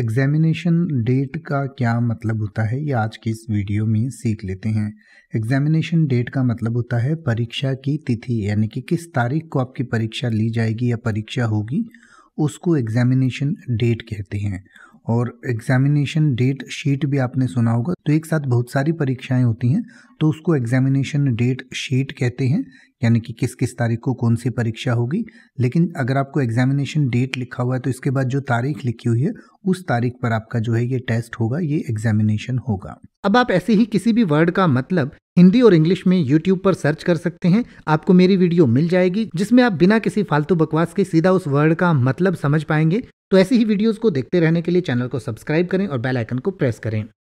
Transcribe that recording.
examination date का क्या मतलब होता है ये आज की इस वीडियो में सीख लेते हैं एग्जामिनेशन डेट का मतलब होता है परीक्षा की तिथि यानी कि किस तारीख को आपकी परीक्षा ली जाएगी या परीक्षा होगी उसको एग्जामिनेशन डेट कहते हैं और एग्जामिनेशन डेट शीट भी आपने सुना होगा तो एक साथ बहुत सारी परीक्षाएं होती हैं तो उसको एग्जामिनेशन डेट शीट कहते हैं यानी कि किस किस तारीख को कौन सी परीक्षा होगी लेकिन अगर आपको एग्जामिनेशन डेट लिखा हुआ है तो इसके बाद जो तारीख लिखी हुई है उस तारीख पर आपका जो है ये टेस्ट होगा ये एग्जामिनेशन होगा अब आप ऐसे ही किसी भी वर्ड का मतलब हिंदी और इंग्लिश में यूट्यूब पर सर्च कर सकते हैं आपको मेरी वीडियो मिल जाएगी जिसमें आप बिना किसी फालतू बकवास के सीधा उस वर्ड का मतलब समझ पाएंगे तो ऐसी ही वीडियोस को देखते रहने के लिए चैनल को सब्सक्राइब करें और बेल आइकन को प्रेस करें